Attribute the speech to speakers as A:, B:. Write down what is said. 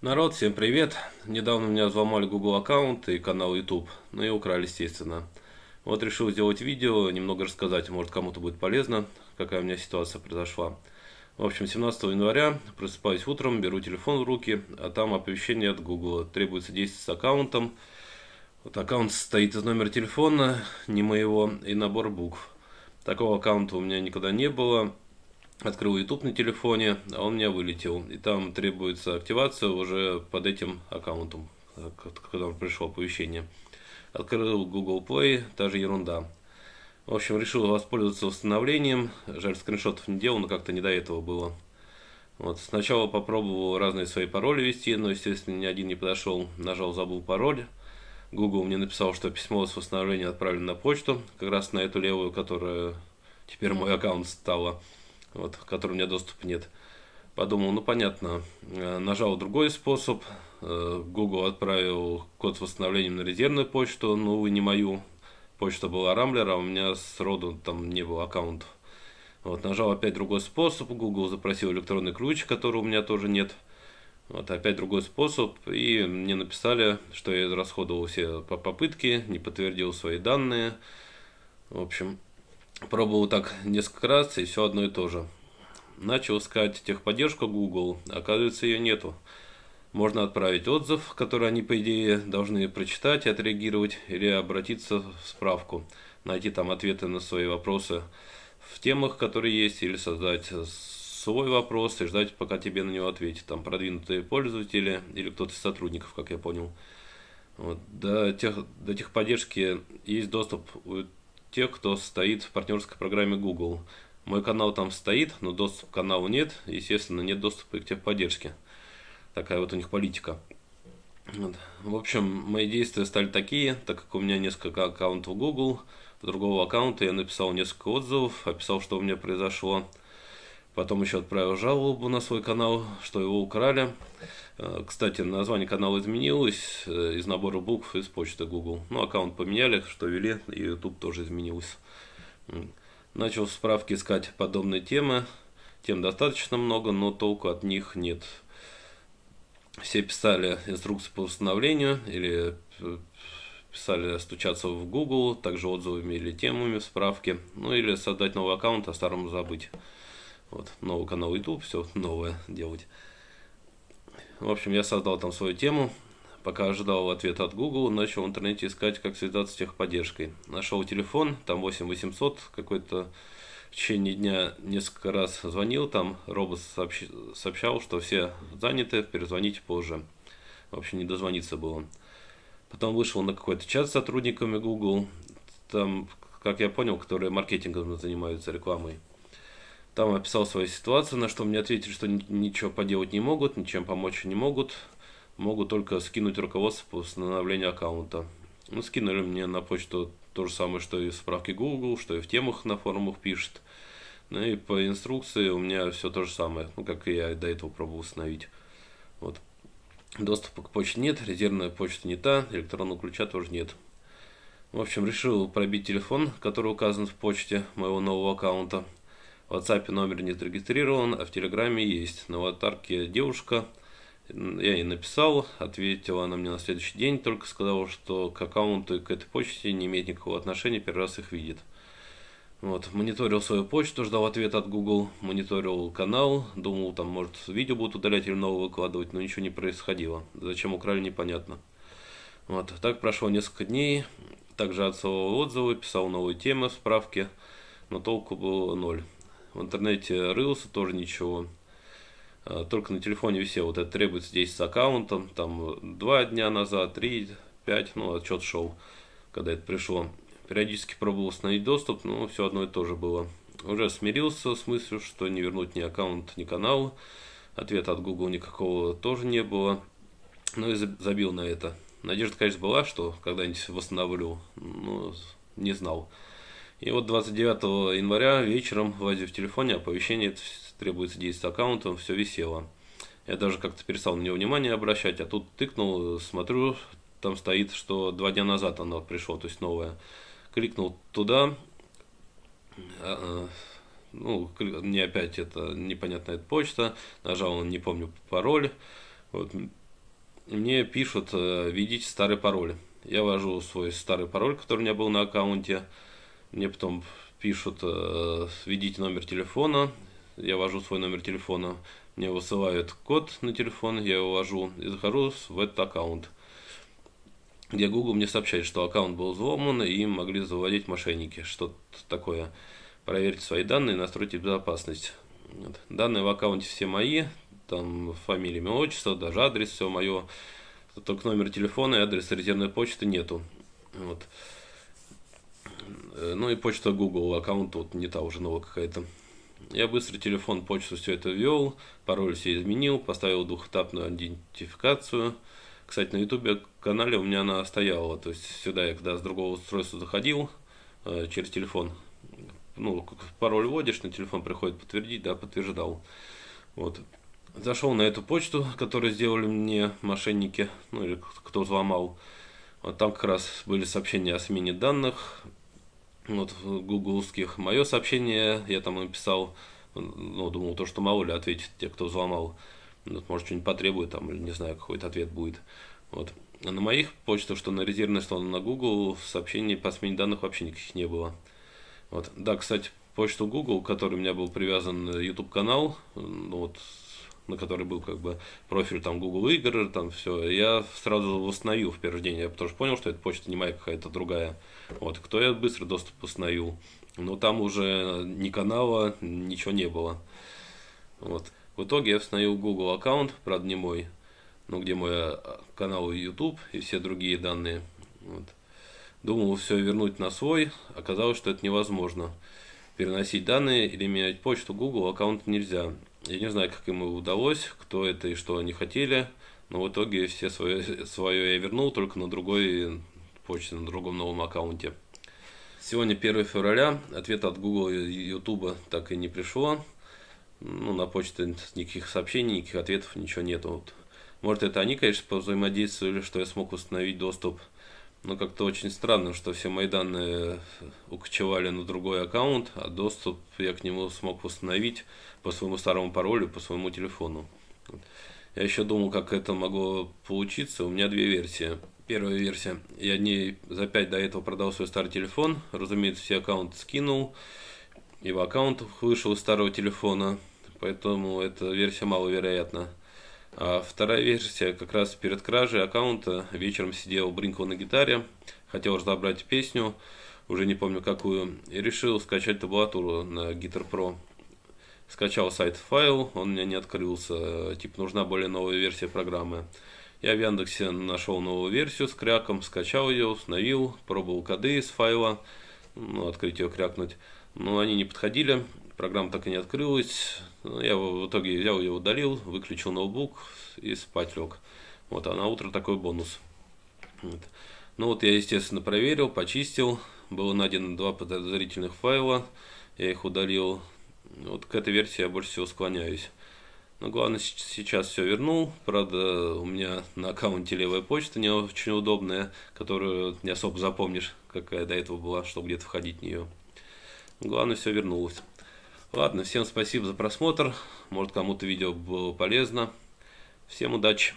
A: Народ, всем привет! Недавно меня взломали Google аккаунт и канал YouTube, но и украли, естественно. Вот решил сделать видео, немного рассказать, может кому-то будет полезно, какая у меня ситуация произошла. В общем, 17 января просыпаюсь утром, беру телефон в руки, а там оповещение от Google. Требуется действие с аккаунтом. Вот аккаунт состоит из номера телефона, не моего, и набор букв. Такого аккаунта у меня никогда не было. Открыл YouTube на телефоне, а он у меня вылетел. И там требуется активация уже под этим аккаунтом, когда пришло оповещение. Открыл Google Play, та же ерунда. В общем, решил воспользоваться восстановлением. Жаль, скриншотов не делал, но как-то не до этого было. Вот. Сначала попробовал разные свои пароли ввести, но, естественно, ни один не подошел. Нажал «Забыл пароль». Google мне написал, что письмо с восстановлением отправлено на почту, как раз на эту левую, которая теперь мой аккаунт стала вот, к которому у меня доступа нет. Подумал, ну понятно, э, нажал другой способ, э, Google отправил код с восстановлением на резервную почту, но, ну, увы, не мою. Почта была Рамблера, а у меня сроду там не было аккаунтов. Вот, нажал опять другой способ, Google запросил электронный ключ, которого у меня тоже нет. Вот, опять другой способ, и мне написали, что я расходовал все попытки, не подтвердил свои данные. В общем, Пробовал так несколько раз и все одно и то же. Начал искать техподдержку Google, оказывается ее нету. Можно отправить отзыв, который они, по идее, должны прочитать и отреагировать, или обратиться в справку, найти там ответы на свои вопросы в темах, которые есть, или создать свой вопрос и ждать, пока тебе на него ответят. Там продвинутые пользователи или кто-то из сотрудников, как я понял. Вот. До, тех, до техподдержки есть доступ у те, кто стоит в партнерской программе Google. Мой канал там стоит, но доступ к каналу нет. Естественно, нет доступа и к техподдержке. Такая вот у них политика. Вот. В общем, мои действия стали такие, так как у меня несколько аккаунтов Google, другого аккаунта я написал несколько отзывов, описал, что у меня произошло. Потом еще отправил жалобу на свой канал, что его украли. Э, кстати, название канала изменилось э, из набора букв из почты Google. Ну, аккаунт поменяли, что вели, и YouTube тоже изменилось. Начал в справке искать подобные темы. Тем достаточно много, но толку от них нет. Все писали инструкции по установлению или э, писали стучаться в Google, также отзывами или темами в справке, ну или создать новый аккаунт, а старому забыть. Вот, новый канал YouTube, все новое делать. В общем, я создал там свою тему. Пока ожидал ответа от Google, начал в интернете искать, как связаться с техподдержкой. Нашел телефон, там 8800, какой-то в течение дня несколько раз звонил, там робот сообщ... сообщал, что все заняты, перезвоните позже. Вообще не дозвониться было. Потом вышел на какой-то чат с сотрудниками Google, там, как я понял, которые маркетингом занимаются рекламой. Там описал свою ситуацию, на что мне ответили, что ничего поделать не могут, ничем помочь не могут. Могут только скинуть руководство по установлению аккаунта. Ну, скинули мне на почту то же самое, что и в справке Google, что и в темах на форумах пишет. Ну и по инструкции у меня все то же самое, ну как я до этого пробовал установить. Вот. Доступа к почте нет, резервная почта не та, электронного ключа тоже нет. В общем, решил пробить телефон, который указан в почте моего нового аккаунта – в WhatsApp номер не зарегистрирован, а в Телеграме есть. На аватарке девушка, я ей написал, ответила она мне на следующий день, только сказала, что к аккаунту и к этой почте не имеет никакого отношения, первый раз их видит. Вот, мониторил свою почту, ждал ответа от Google, мониторил канал, думал, там, может, видео будут удалять или новое выкладывать, но ничего не происходило. Зачем украли, непонятно. Вот, так прошло несколько дней, также отсылал отзывы, писал новые темы, справки, но толку было ноль в интернете рылся, тоже ничего. А, только на телефоне висел, вот это требуется здесь с аккаунтом, там э, два дня назад, три, пять, ну, отчет шел, когда это пришло. Периодически пробовал установить доступ, но все одно и то же было. Уже смирился с мыслью, что не вернуть ни аккаунт, ни канал. Ответа от Google никакого тоже не было. Ну и забил на это. Надежда, конечно, была, что когда-нибудь восстановлю, но не знал. И вот 29 января вечером, лазя в телефоне, оповещение требуется действие аккаунта, все висело. Я даже как-то перестал на него внимание обращать, а тут тыкнул, смотрю, там стоит, что два дня назад оно пришло, то есть новое. Кликнул туда, а, а, ну, мне опять это непонятная почта, нажал, не помню пароль, вот, мне пишут, э, видите, старый пароль. Я ввожу свой старый пароль, который у меня был на аккаунте, мне потом пишут, э, введите номер телефона, я ввожу свой номер телефона, мне высылают код на телефон, я его ввожу и захожу в этот аккаунт, где Google мне сообщает, что аккаунт был взломан и им могли завладеть мошенники, что-то такое. Проверьте свои данные, настройте безопасность. Данные в аккаунте все мои, там фамилия, имя, отчество, даже адрес, все мое, только номер телефона и адрес резервной почты нету. Вот. Э, ну и почта Google, аккаунт вот не та уже новая какая-то. Я быстро телефон, почту все это ввел, пароль все изменил, поставил двухэтапную идентификацию. Кстати, на YouTube канале у меня она стояла, то есть сюда я когда с другого устройства заходил э, через телефон, ну, пароль вводишь, на телефон приходит подтвердить, да, подтверждал. Вот. Зашел на эту почту, которую сделали мне мошенники, ну или кто взломал. Вот там как раз были сообщения о смене данных, вот, гугловских. Мое сообщение, я там написал, ну, думал, то, что мало ли ответит те, кто взломал. Вот, может, что-нибудь потребует, там, или не знаю, какой-то ответ будет. Вот. А на моих почтах, что на резервной, что на Google, сообщений по смене данных вообще никаких не было. Вот. Да, кстати, почту Google, к которой у меня был привязан э, YouTube канал, э, ну, вот на который был как бы профиль там Google игр, там все, я сразу восстановил в первый день, я тоже понял, что эта почта не моя какая-то другая. Вот, кто я быстро доступ восстановил. Но там уже ни канала, ничего не было. Вот. В итоге я восстановил Google аккаунт, правда не мой, но где мой а, канал YouTube и все другие данные. Вот. Думал все вернуть на свой, оказалось, что это невозможно. Переносить данные или менять почту Google аккаунт нельзя. Я не знаю, как им удалось, кто это и что они хотели, но в итоге все свое, свое я вернул, только на другой почте, на другом новом аккаунте. Сегодня 1 февраля, ответа от Google и YouTube так и не пришло. Ну, на почте никаких сообщений, никаких ответов, ничего нету. Вот. Может, это они, конечно, повзаимодействовали, что я смог установить доступ – но ну, как-то очень странно, что все мои данные укочевали на другой аккаунт, а доступ я к нему смог восстановить по своему старому паролю, по своему телефону. Я еще думал, как это могло получиться. У меня две версии. Первая версия. Я не за пять до этого продал свой старый телефон. Разумеется, все аккаунты скинул. Его аккаунт вышел из старого телефона. Поэтому эта версия маловероятна. А вторая версия, как раз перед кражей аккаунта, вечером сидел Бринкл на гитаре, хотел разобрать песню, уже не помню какую, и решил скачать табулатуру на Guitar Pro. Скачал сайт файл, он у меня не открылся, типа нужна более новая версия программы. Я в Яндексе нашел новую версию с кряком, скачал ее, установил, пробовал коды из файла, ну, открыть ее, крякнуть, но они не подходили программа так и не открылась. Ну, я в итоге взял ее, удалил, выключил ноутбук и спать лег. Вот, а на утро такой бонус. Вот. Ну вот я, естественно, проверил, почистил. Было найдено два подозрительных файла. Я их удалил. Вот к этой версии я больше всего склоняюсь. Но главное, сейчас все вернул. Правда, у меня на аккаунте левая почта не очень удобная, которую не особо запомнишь, какая до этого была, чтобы где-то входить в нее. Главное, все вернулось. Ладно, всем спасибо за просмотр. Может кому-то видео было полезно. Всем удачи!